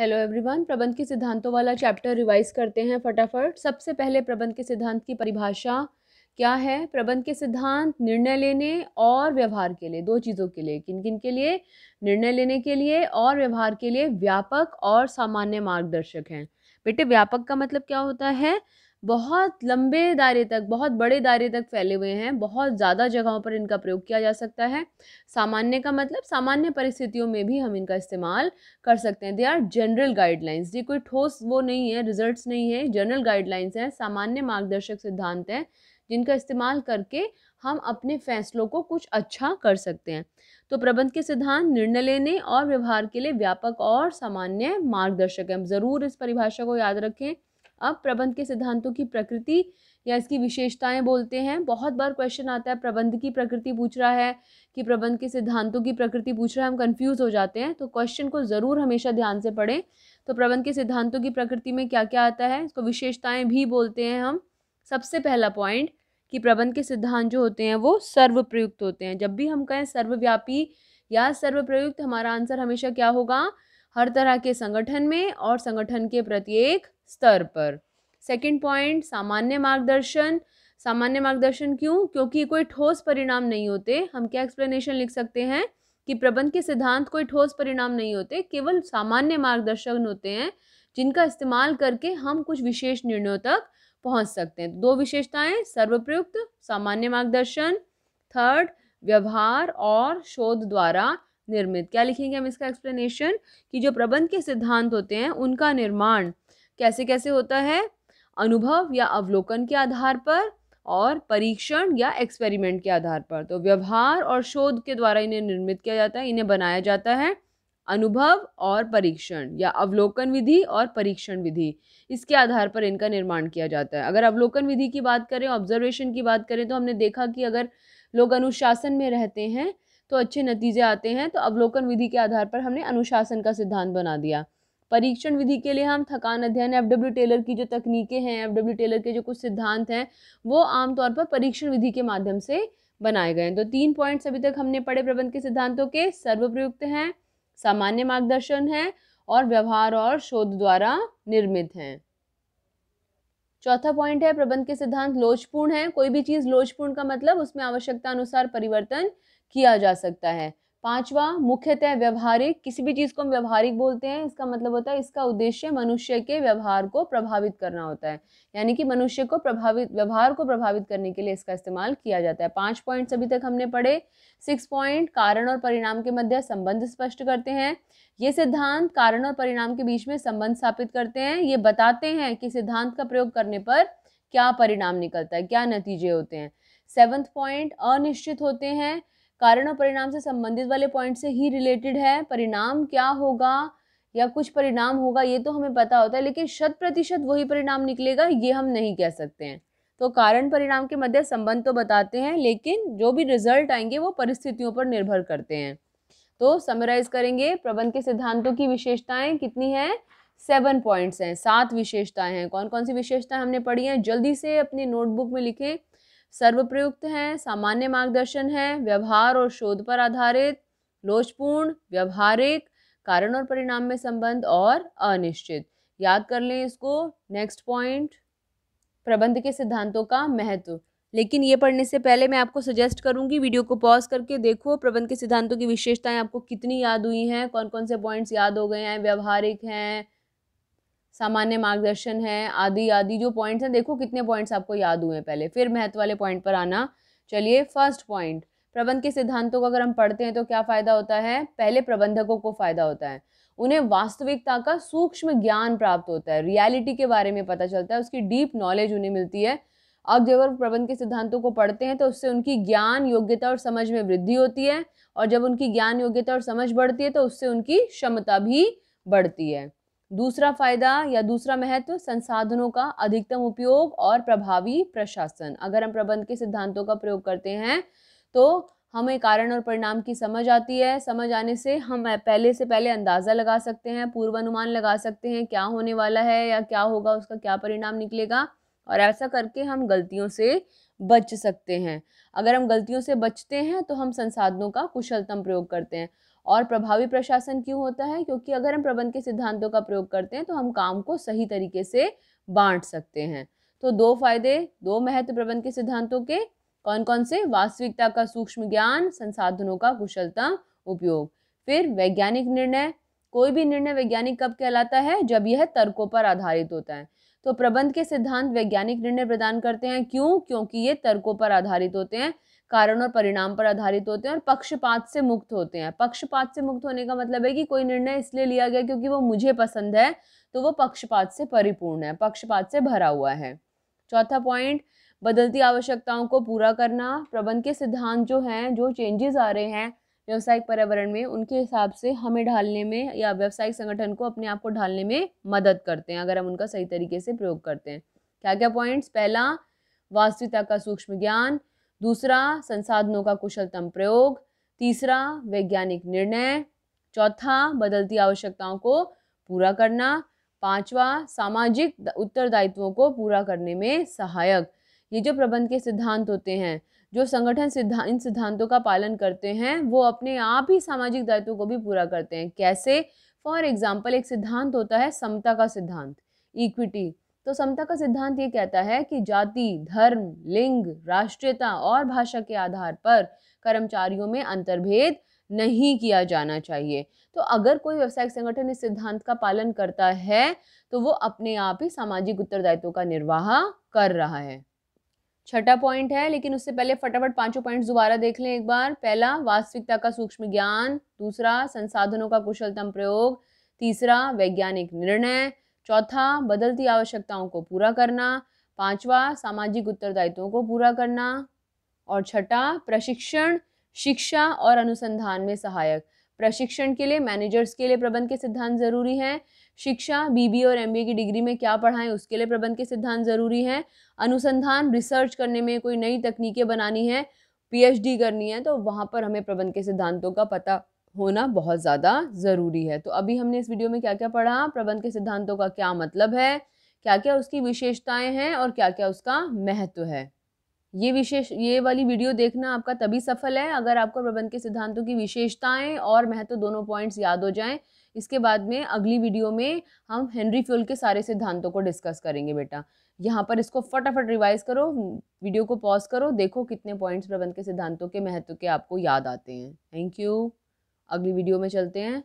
hello everyone प्रबंध के सिद्धांतों वाला चैप्टर रिवाइज करते हैं फटाफट सबसे पहले प्रबंध के सिद्धांत की परिभाषा क्या है प्रबंध के सिद्धांत निर्णय लेने और व्यवहार के लिए दो चीज़ों के लिए किन किन के लिए निर्णय लेने के लिए और व्यवहार के लिए व्यापक और सामान्य मार्गदर्शक हैं बेटे व्यापक का मतलब क्या होता है बहुत लंबे दायरे तक बहुत बड़े दायरे तक फैले हुए हैं बहुत ज़्यादा जगहों पर इनका प्रयोग किया जा सकता है सामान्य का मतलब सामान्य परिस्थितियों में भी हम इनका इस्तेमाल कर सकते हैं दे आर जनरल गाइडलाइंस ये कोई ठोस वो नहीं है रिजल्ट्स नहीं है जनरल गाइडलाइंस हैं सामान्य मार्गदर्शक सिद्धांत हैं जिनका इस्तेमाल करके हम अपने फैसलों को कुछ अच्छा कर सकते हैं तो प्रबंध के सिद्धांत निर्णय लेने और व्यवहार के लिए व्यापक और सामान्य मार्गदर्शक हैं ज़रूर इस परिभाषा को याद रखें अब प्रबंध के सिद्धांतों की प्रकृति या इसकी विशेषताएं बोलते हैं बहुत बार क्वेश्चन आता है प्रबंध की प्रकृति पूछ रहा है कि प्रबंध के सिद्धांतों की प्रकृति पूछ रहा है हम कंफ्यूज हो जाते हैं तो क्वेश्चन को ज़रूर हमेशा ध्यान से पढ़ें तो प्रबंध के सिद्धांतों की प्रकृति में क्या क्या आता है इसको विशेषताएँ भी बोलते हैं हम सबसे पहला पॉइंट कि प्रबंध के सिद्धांत जो होते हैं वो सर्वप्रयुक्त होते हैं जब भी हम कहें सर्वव्यापी या सर्वप्रयुक्त हमारा आंसर हमेशा क्या होगा हर तरह के संगठन में और संगठन के प्रत्येक स्तर पर सेकंड पॉइंट सामान्य मार्गदर्शन सामान्य मार्गदर्शन क्यों क्योंकि कोई ठोस परिणाम नहीं होते हम क्या एक्सप्लेनेशन लिख सकते हैं कि प्रबंध के सिद्धांत कोई ठोस परिणाम नहीं होते केवल सामान्य मार्गदर्शन होते हैं जिनका इस्तेमाल करके हम कुछ विशेष निर्णयों तक पहुंच सकते हैं दो विशेषताएं सर्वप्रयुक्त सामान्य मार्गदर्शन थर्ड व्यवहार और शोध द्वारा निर्मित क्या लिखेंगे हम इसका एक्सप्लेनेशन कि जो प्रबंध के सिद्धांत होते हैं उनका निर्माण कैसे कैसे होता है अनुभव या अवलोकन के आधार पर और परीक्षण या एक्सपेरिमेंट के आधार पर तो व्यवहार और शोध के द्वारा इन्हें निर्मित किया जाता है इन्हें बनाया जाता है अनुभव और परीक्षण या अवलोकन विधि और परीक्षण विधि इसके आधार पर इनका निर्माण किया जाता है अगर अवलोकन विधि की बात करें ऑब्जर्वेशन की बात करें तो हमने देखा कि अगर लोग अनुशासन में रहते हैं तो अच्छे नतीजे आते हैं तो अवलोकन विधि के आधार पर हमने अनुशासन का सिद्धांत बना दिया परीक्षण विधि के लिए हम थकान अध्ययन एफ डब्ल्यू टेलर की जो तकनीकें हैं एफ डब्ल्यू टेलर के जो कुछ सिद्धांत हैं वो आमतौर पर परीक्षण विधि के माध्यम से बनाए गए हैं तो तीन पॉइंट्स अभी तक हमने पढ़े प्रबंध के सिद्धांतों के सर्वप्रयुक्त हैं सामान्य मार्गदर्शन है और व्यवहार और शोध द्वारा निर्मित हैं चौथा पॉइंट है प्रबंध के सिद्धांत लोचपूर्ण है कोई भी चीज़ लोचपूर्ण का मतलब उसमें आवश्यकता अनुसार परिवर्तन किया जा सकता है पांचवा मुख्यतः व्यवहारिक किसी भी चीज़ को हम व्यवहारिक बोलते हैं इसका मतलब होता है इसका उद्देश्य मनुष्य के व्यवहार को प्रभावित करना होता है यानी कि मनुष्य को प्रभावित व्यवहार को प्रभावित करने के लिए इसका इस्तेमाल किया जाता है पांच पॉइंट्स अभी तक हमने पढ़े सिक्स पॉइंट कारण और परिणाम के मध्य संबंध स्पष्ट करते हैं ये सिद्धांत कारण और परिणाम के बीच में संबंध स्थापित करते हैं ये बताते हैं कि सिद्धांत का प्रयोग करने पर क्या परिणाम निकलता है क्या नतीजे होते हैं सेवन्थ पॉइंट अनिश्चित होते हैं कारण और परिणाम से संबंधित वाले पॉइंट से ही रिलेटेड है परिणाम क्या होगा या कुछ परिणाम होगा ये तो हमें पता होता है लेकिन शत प्रतिशत वही परिणाम निकलेगा ये हम नहीं कह सकते हैं तो कारण परिणाम के मध्य संबंध तो बताते हैं लेकिन जो भी रिजल्ट आएंगे वो परिस्थितियों पर निर्भर करते हैं तो समराइज करेंगे प्रबंध के सिद्धांतों की विशेषताएं कितनी हैं सेवन पॉइंट्स हैं सात विशेषताएं हैं कौन कौन सी विशेषताएं हमने पढ़ी हैं जल्दी से अपने नोटबुक में लिखें सर्वप्रयुक्त हैं सामान्य मार्गदर्शन है व्यवहार और शोध पर आधारित लोचपूर्ण व्यवहारिक कारण और परिणाम में संबंध और अनिश्चित याद कर लें इसको नेक्स्ट पॉइंट प्रबंध के सिद्धांतों का महत्व लेकिन ये पढ़ने से पहले मैं आपको सजेस्ट करूंगी वीडियो को पॉज करके देखो प्रबंध के सिद्धांतों की विशेषताएं आपको कितनी याद हुई हैं कौन कौन से पॉइंट्स याद हो गए हैं व्यवहारिक हैं सामान्य मार्गदर्शन है आदि आदि जो पॉइंट्स हैं देखो कितने पॉइंट्स आपको याद हुए हैं पहले फिर महत्व वाले पॉइंट पर आना चलिए फर्स्ट पॉइंट प्रबंध के सिद्धांतों को अगर हम पढ़ते हैं तो क्या फ़ायदा होता है पहले प्रबंधकों को फ़ायदा होता है उन्हें वास्तविकता का सूक्ष्म ज्ञान प्राप्त होता है रियलिटी के बारे में पता चलता है उसकी डीप नॉलेज उन्हें मिलती है अब जब वो प्रबंध के सिद्धांतों को पढ़ते हैं तो उससे उनकी ज्ञान योग्यता और समझ में वृद्धि होती है और जब उनकी ज्ञान योग्यता और समझ बढ़ती है तो उससे उनकी क्षमता भी बढ़ती है दूसरा फायदा या दूसरा महत्व संसाधनों का अधिकतम उपयोग और प्रभावी प्रशासन अगर हम प्रबंध के सिद्धांतों का प्रयोग करते हैं तो हमें कारण और परिणाम की समझ आती है समझ आने से हम पहले से पहले अंदाज़ा लगा सकते हैं पूर्वानुमान लगा सकते हैं क्या होने वाला है या क्या होगा उसका क्या परिणाम निकलेगा और ऐसा करके हम गलतियों से बच सकते हैं अगर हम गलतियों से बचते हैं तो हम संसाधनों का कुशलतम प्रयोग करते हैं और प्रभावी प्रशासन क्यों होता है क्योंकि अगर हम प्रबंध के सिद्धांतों का प्रयोग करते हैं तो हम काम को सही तरीके से बांट सकते हैं तो दो फायदे दो महत्व प्रबंध के सिद्धांतों के कौन कौन से वास्तविकता का सूक्ष्म ज्ञान संसाधनों का कुशलतम उपयोग फिर वैज्ञानिक निर्णय कोई भी निर्णय वैज्ञानिक कब कहलाता है जब यह तर्कों पर आधारित होता है तो प्रबंध के सिद्धांत वैज्ञानिक निर्णय प्रदान करते हैं क्यों क्योंकि ये तर्कों पर आधारित होते हैं कारण और परिणाम पर आधारित होते हैं और पक्षपात से मुक्त होते हैं पक्षपात से मुक्त होने का मतलब है कि कोई निर्णय इसलिए लिया गया क्योंकि वो मुझे पसंद है तो वो पक्षपात से परिपूर्ण है पक्षपात से भरा हुआ है चौथा पॉइंट बदलती आवश्यकताओं को पूरा करना प्रबंध के सिद्धांत जो हैं जो चेंजेस आ रहे हैं व्यावसायिक पर्यावरण में उनके हिसाब से हमें ढालने में या व्यावसायिक संगठन को अपने आप को ढालने में मदद करते हैं अगर हम उनका सही तरीके से प्रयोग करते हैं क्या क्या पॉइंट्स पहला वास्तविकता का सूक्ष्म ज्ञान दूसरा संसाधनों का कुशलतम प्रयोग तीसरा वैज्ञानिक निर्णय चौथा बदलती आवश्यकताओं को पूरा करना पांचवा सामाजिक उत्तरदायित्वों को पूरा करने में सहायक ये जो प्रबंध के सिद्धांत होते हैं जो संगठन सिद्धांत इन सिद्धांतों का पालन करते हैं वो अपने आप ही सामाजिक दायित्वों को भी पूरा करते हैं कैसे फॉर एग्जाम्पल एक सिद्धांत होता है समता का सिद्धांत इक्विटी तो समता का सिद्धांत ये कहता है कि जाति धर्म लिंग राष्ट्रीयता और भाषा के आधार पर कर्मचारियों में अंतर्भेद नहीं किया जाना चाहिए तो अगर कोई व्यवसायिक संगठन इस सिद्धांत का पालन करता है तो वो अपने आप ही सामाजिक उत्तरदायित्व का निर्वाह कर रहा है छठा पॉइंट है लेकिन उससे पहले फटाफट पांचों पॉइंट्स दोबारा देख लें एक बार पहला वास्तविकता का सूक्ष्म ज्ञान दूसरा संसाधनों का कुशलतम प्रयोग तीसरा वैज्ञानिक निर्णय चौथा बदलती आवश्यकताओं को पूरा करना पांचवा सामाजिक उत्तरदायित्वों को पूरा करना और छठा प्रशिक्षण शिक्षा और अनुसंधान में सहायक प्रशिक्षण के लिए मैनेजर्स के लिए प्रबंध के सिद्धांत जरूरी हैं शिक्षा बीबीए और एमबीए की डिग्री में क्या पढ़ाएं उसके लिए प्रबंध के सिद्धांत जरूरी हैं अनुसंधान रिसर्च करने में कोई नई तकनीकें बनानी है पीएचडी करनी है तो वहाँ पर हमें प्रबंध के सिद्धांतों का पता होना बहुत ज़्यादा ज़रूरी है तो अभी हमने इस वीडियो में क्या क्या पढ़ा प्रबंध के सिद्धांतों का क्या मतलब है क्या क्या उसकी विशेषताएं हैं और क्या क्या उसका महत्व है ये विशेष ये वाली वीडियो देखना आपका तभी सफल है अगर आपको प्रबंध के सिद्धांतों की विशेषताएं और महत्व दोनों पॉइंट्स याद हो जाएं इसके बाद में अगली वीडियो में हम हेनरी फ्यूल के सारे सिद्धांतों को डिस्कस करेंगे बेटा यहाँ पर इसको फटाफट रिवाइज करो वीडियो को पॉज करो देखो कितने पॉइंट्स प्रबंध के सिद्धांतों के महत्व के आपको याद आते हैं थैंक यू अगली वीडियो में चलते हैं